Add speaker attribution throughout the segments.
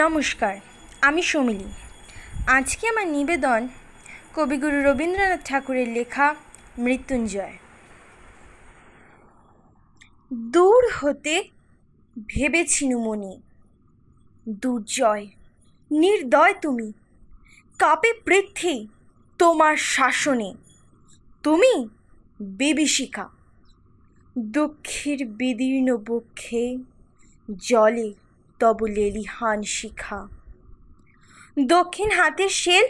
Speaker 1: নমস্কার আমি সমিলি আজকে আমার নিবেদন কবিগুরু রবীন্দ্রনাথ ঠাকুরের লেখা মৃত্যুঞ্জয় দূর হতে ভেবেছিনু মনে দুর্জয় নির্দয় তুমি কাপে পৃথ্বী তোমার শাসনে তুমি বিবিশিকা দুঃখের বিদীর্ণ বক্ষে জলে তব হান শিখা দক্ষিণ হাতের শেল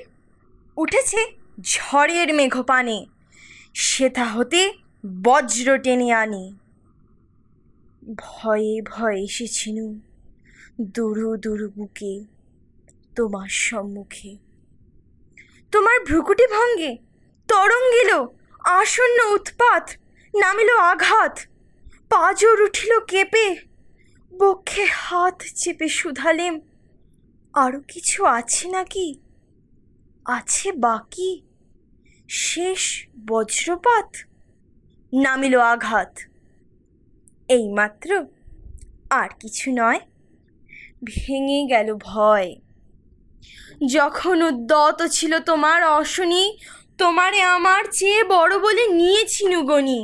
Speaker 1: উঠেছে ঝড়ের মেঘপানে সেথা হতে বজ্র টেনে আনি ভয়ে ভয়ে এসেছিনু দুরু দুরু বুকে তোমার সম্মুখে তোমার ভ্রুকুটি ভঙ্গে তরঙ্গিল আসন্ন উৎপাত নামিল আঘাত পাজর উঠিল কেঁপে বক্ষে হাত চেপে শুধালেম আরও কিছু আছে নাকি আছে বাকি শেষ বজ্রপাত নামিল আঘাত এইমাত্র আর কিছু নয় ভেঙে গেল ভয় যখন দত ছিল তোমার অশনি তোমারে আমার চেয়ে বড় বলে নিয়েছিনু গণি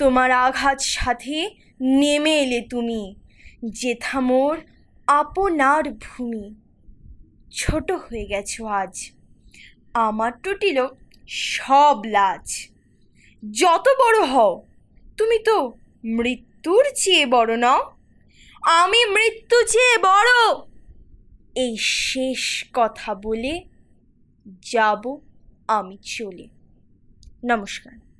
Speaker 1: তোমার আঘাত সাথে নেমে এলে তুমি জেঠা মোর আপনার ভূমি ছোট হয়ে গেছো আজ আমার টুটিল সব লাজ যত বড় হও তুমি তো মৃত্যুর চেয়ে বড় নও আমি মৃত্যু চেয়ে বড় এই শেষ কথা বলে যাব আমি চলে নমস্কার